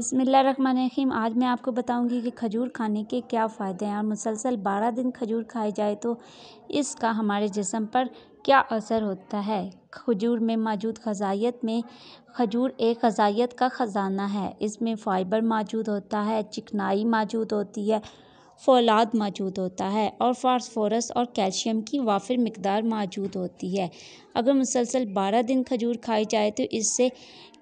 बिसमीम आज मैं आपको बताऊंगी कि खजूर खाने के क्या फ़ायदे हैं और मुसलसल बारह दिन खजूर खाए जाए तो इसका हमारे जिसम पर क्या असर होता है खजूर में मौजूद खजाइत में खजूर एक खजाइत का ख़जाना है इसमें फ़ाइबर मौजूद होता है चिकनाई मौजूद होती है फ़ौलाद मौजूद होता है और फास्फोरस और कैल्शियम की वाफिर मकदार मौजूद होती है अगर मुसलसल बारह दिन खजूर खाई जाए तो इससे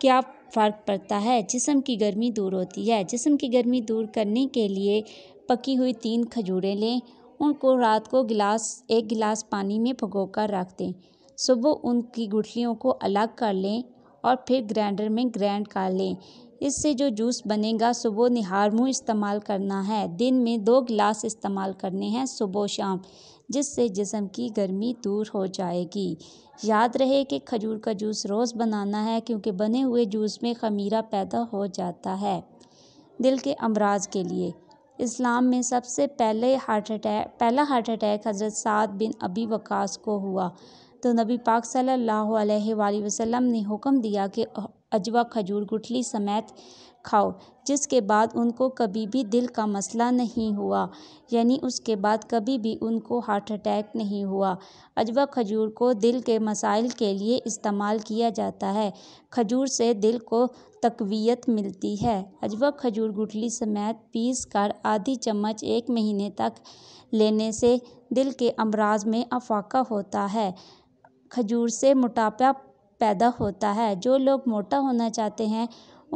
क्या फ़र्क पड़ता है जिसम की गर्मी दूर होती है जिसम की गर्मी दूर करने के लिए पकी हुई तीन खजूरें लें उनको रात को गिलास एक गिलास पानी में भगो कर रख दें सुबह उनकी गुठलियों को अलग कर लें और फिर ग्राइंडर में ग्राइंड कर लें इससे जो जूस बनेगा सुबह निहार मुँह इस्तेमाल करना है दिन में दो गिलास इस्तेमाल करने हैं सुबह शाम जिससे जिसम की गर्मी दूर हो जाएगी याद रहे कि खजूर का जूस रोज़ बनाना है क्योंकि बने हुए जूस में खमीरा पैदा हो जाता है दिल के अमराज के लिए इस्लाम में सबसे पहले हार्ट अटैक पहला हार्ट अटैक हज़रत साद बिन अबी वकास को हुआ तो नबी पाक सल्लल्लाहु अलैहि वसल्लम ने हुक्म दिया कि अजवा खजूर गुठली समेत खाओ जिसके बाद उनको कभी भी दिल का मसला नहीं हुआ यानी उसके बाद कभी भी उनको हार्ट अटैक नहीं हुआ अजवा खजूर को दिल के मसाइल के लिए इस्तेमाल किया जाता है खजूर से दिल को तकवीत मिलती है अजवा खजूर गुठली समेत पीस कर आधी चम्मच एक महीने तक लेने से दिल के अमराज में अफ़ाका होता है खजूर से मोटापा पैदा होता है जो लोग मोटा होना चाहते हैं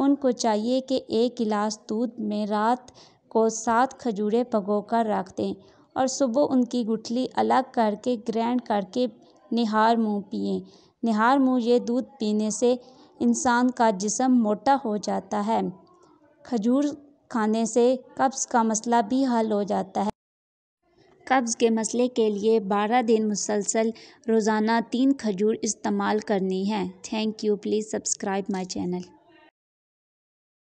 उनको चाहिए कि एक गिलास दूध में रात को सात खजूरें कर रख दें और सुबह उनकी गुठली अलग करके ग्रैंड करके निहार मुँह पिए निहार मुँह ये दूध पीने से इंसान का जिसम मोटा हो जाता है खजूर खाने से कब्ज़ का मसला भी हल हो जाता है कब्ज़ के मसले के लिए बारह दिन मुसलसल रोज़ाना तीन खजूर इस्तेमाल करनी है thank you please subscribe my channel